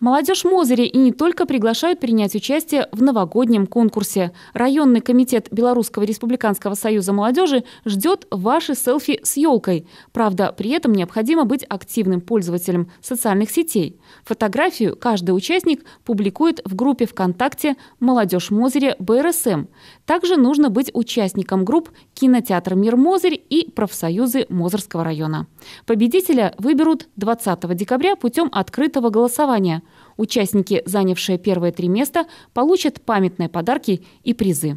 Молодежь Мозыря и не только приглашают принять участие в новогоднем конкурсе. Районный комитет Белорусского республиканского союза молодежи ждет ваши селфи с елкой. Правда, при этом необходимо быть активным пользователем социальных сетей. Фотографию каждый участник публикует в группе ВКонтакте «Молодежь Мозыря БРСМ». Также нужно быть участником групп «Кинотеатр Мир Мозырь» и «Профсоюзы Мозырского района». Победителя выберут 20 декабря путем открытого голосования – Участники, занявшие первые три места, получат памятные подарки и призы.